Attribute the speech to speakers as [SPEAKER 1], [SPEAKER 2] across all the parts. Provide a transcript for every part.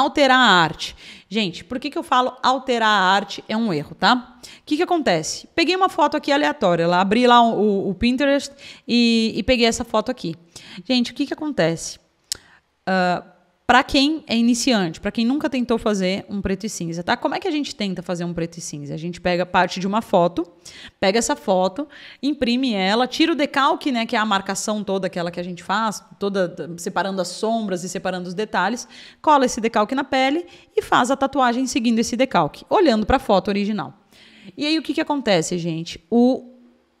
[SPEAKER 1] alterar a arte. Gente, por que, que eu falo alterar a arte é um erro, tá? O que, que acontece? Peguei uma foto aqui aleatória, lá, abri lá o, o Pinterest e, e, peguei essa foto aqui. Gente, o que, que acontece? Uh, para quem é iniciante, para quem nunca tentou fazer um preto e cinza, tá? Como é que a gente tenta fazer um preto e cinza? A gente pega parte de uma foto, pega essa foto, imprime ela, tira o decalque, né, que é a marcação toda aquela que a gente faz, toda separando as sombras e separando os detalhes, cola esse decalque na pele e faz a tatuagem seguindo esse decalque, olhando para a foto original. E aí o que que acontece, gente? O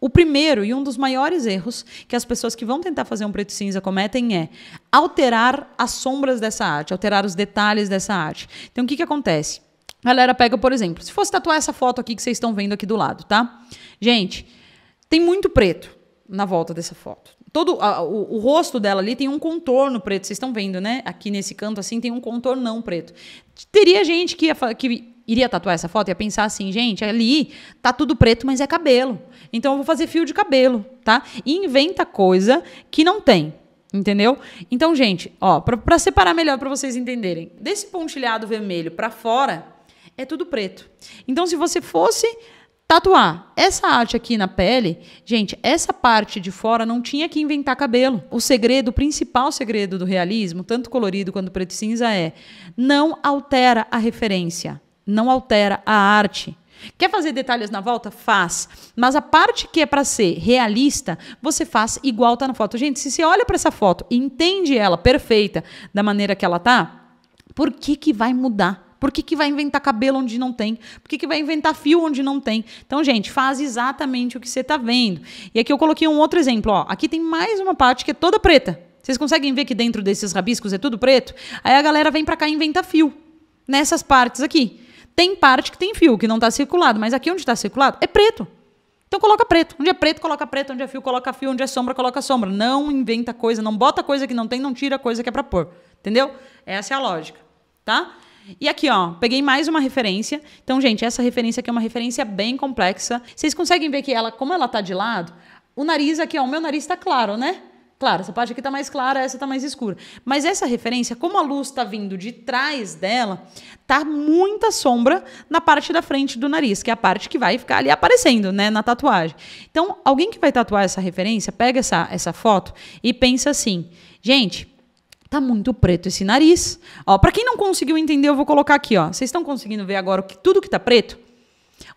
[SPEAKER 1] o primeiro e um dos maiores erros que as pessoas que vão tentar fazer um preto e cinza cometem é: alterar as sombras dessa arte, alterar os detalhes dessa arte. Então, o que, que acontece? A galera pega, por exemplo, se fosse tatuar essa foto aqui que vocês estão vendo aqui do lado, tá? Gente, tem muito preto na volta dessa foto. Todo a, o, o, rosto dela ali tem um contorno preto, vocês estão vendo, né? Aqui nesse canto assim tem um contorno não preto. Teria gente que, ia, que iria tatuar essa foto e ia pensar assim, gente, ali tá tudo preto, mas é cabelo. Então eu vou fazer fio de cabelo, tá? E inventa coisa que não tem. Entendeu? Então, gente, ó, para separar melhor para vocês entenderem, desse pontilhado vermelho para fora é tudo preto. Então, se você fosse tatuar essa arte aqui na pele, gente, essa parte de fora não tinha que inventar cabelo. O segredo, o principal segredo do realismo, tanto colorido quanto preto e cinza, é não altera a referência, não altera a arte. Quer fazer detalhes na volta? Faz. Mas a parte que é para ser realista, você faz igual tá na foto. Gente, se você olha para essa foto e entende ela perfeita da maneira que ela tá, por que que vai mudar? Por que, que vai inventar cabelo onde não tem? Por que, que vai inventar fio onde não tem? Então, gente, faz exatamente o que você está vendo. E aqui eu coloquei um outro exemplo. Ó. Aqui tem mais uma parte que é toda preta. Vocês conseguem ver que dentro desses rabiscos é tudo preto? Aí a galera vem para cá e inventa fio nessas partes aqui. Tem parte que tem fio, que não está circulado, mas aqui onde está circulado é preto. Então coloca preto. Onde é preto, coloca preto. Onde é fio, coloca fio. Onde é sombra, coloca sombra. Não inventa coisa, não bota coisa que não tem, não tira coisa que é para pôr. Entendeu? Essa é a lógica, tá? E aqui, ó, peguei mais uma referência. Então, gente, essa referência aqui é uma referência bem complexa. Vocês conseguem ver que ela, como ela tá de lado, o nariz aqui, ó, o meu nariz tá claro, né? Claro, essa parte aqui está mais clara, essa está mais escura. Mas essa referência, como a luz está vindo de trás dela, tá muita sombra na parte da frente do nariz, que é a parte que vai ficar ali aparecendo, né, na tatuagem. Então, alguém que vai tatuar essa referência, pega essa, essa foto e pensa assim: gente, tá muito preto esse nariz. Ó, para quem não conseguiu entender, eu vou colocar aqui, ó. Vocês estão conseguindo ver agora que tudo que tá preto?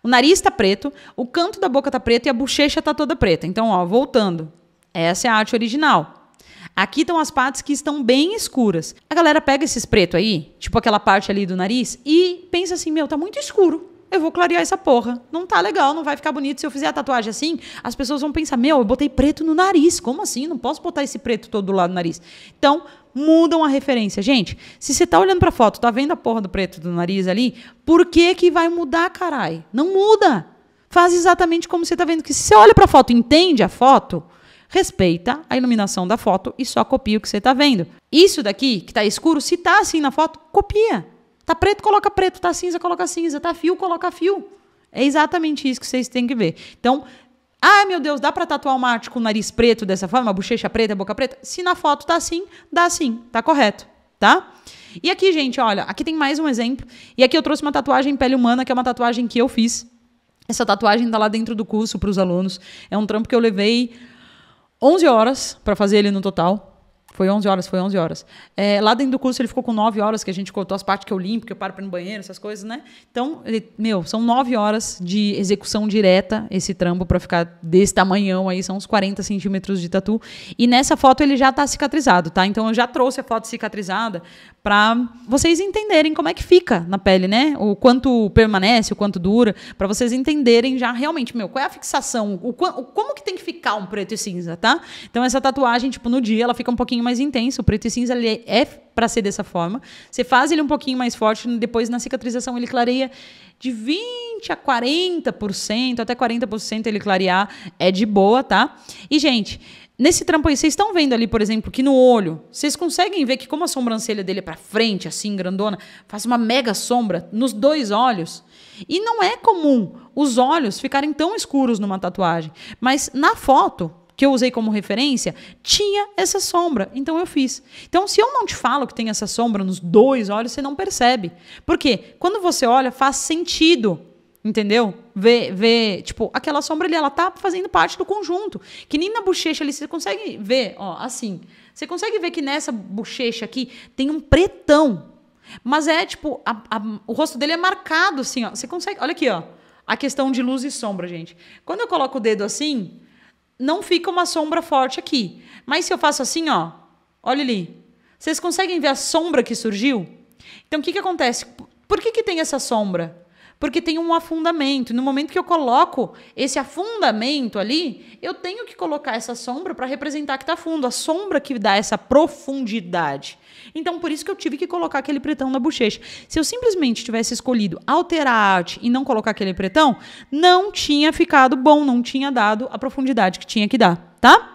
[SPEAKER 1] O nariz tá preto, o canto da boca tá preto e a bochecha tá toda preta. Então, ó, voltando. Essa é a arte original. Aqui estão as partes que estão bem escuras. A galera pega esses preto aí, tipo aquela parte ali do nariz, e pensa assim: meu, tá muito escuro. Eu vou clarear essa porra. Não tá legal, não vai ficar bonito. Se eu fizer a tatuagem assim, as pessoas vão pensar: meu, eu botei preto no nariz. Como assim? Não posso botar esse preto todo do lado do nariz. Então, mudam a referência. Gente, se você tá olhando pra foto, tá vendo a porra do preto do nariz ali, por que que vai mudar, carai? Não muda. Faz exatamente como você tá vendo. Que se você olha pra foto entende a foto, respeita a iluminação da foto e só copia o que você está vendo. Isso daqui, que está escuro, se está assim na foto, copia. Tá preto, coloca preto, tá cinza, coloca cinza, tá fio, coloca fio. É exatamente isso que vocês têm que ver. Então, ah, meu Deus, dá para tatuar o Marte com o nariz preto dessa forma, bochecha preta, boca preta? Se na foto tá assim, dá assim, tá correto, tá? E aqui, gente, olha, aqui tem mais um exemplo. E aqui eu trouxe uma tatuagem pele humana, que é uma tatuagem que eu fiz. Essa tatuagem tá lá dentro do curso para os alunos. É um trampo que eu levei 11 horas para fazer ele no total. Foi 11 horas, foi 11 horas. É, lá dentro do curso ele ficou com 9 horas, que a gente cortou as partes que eu limpo, que eu paro para ir no banheiro, essas coisas, né? Então, ele, meu, são 9 horas de execução direta, esse trampo para ficar desse tamanhão aí, são uns 40 centímetros de tatu. E nessa foto ele já tá cicatrizado, tá? Então eu já trouxe a foto cicatrizada para vocês entenderem como é que fica na pele, né? O quanto permanece, o quanto dura, para vocês entenderem já realmente, meu, qual é a fixação, o, o, como que tem que ficar um preto e cinza, tá? Então essa tatuagem, tipo, no dia ela fica um pouquinho mais intenso. O preto e cinza ele é para ser dessa forma. Você faz ele um pouquinho mais forte, depois na cicatrização ele clareia de 20 a 40%, até 40% ele clarear é de boa, tá? E gente, Nesse trampo aí, vocês estão vendo ali, por exemplo, que no olho, vocês conseguem ver que como a sobrancelha dele é pra frente, assim, grandona, faz uma mega sombra nos dois olhos. E não é comum os olhos ficarem tão escuros numa tatuagem. Mas na foto, que eu usei como referência tinha essa sombra. Então eu fiz. Então, se eu não te falo que tem essa sombra nos dois olhos, você não percebe. Porque quando você olha, faz sentido. Entendeu? Ver, ver, tipo, aquela sombra ali, ela tá fazendo parte do conjunto. Que nem na bochecha ali, você consegue ver, ó, assim. Você consegue ver que nessa bochecha aqui tem um pretão. Mas é, tipo, a, a, o rosto dele é marcado, assim, ó. Você consegue. Olha aqui, ó. A questão de luz e sombra, gente. Quando eu coloco o dedo assim, não fica uma sombra forte aqui. Mas se eu faço assim, ó, olha ali. Vocês conseguem ver a sombra que surgiu? Então, o que, que acontece? Por que, que tem essa sombra? porque tem um afundamento. No momento que eu coloco esse afundamento ali, eu tenho que colocar essa sombra para representar que está fundo, a sombra que dá essa profundidade. Então, por isso que eu tive que colocar aquele pretão na bochecha. Se eu simplesmente tivesse escolhido alterar a arte e não colocar aquele pretão, não tinha ficado bom, não tinha dado a profundidade que tinha que dar, tá?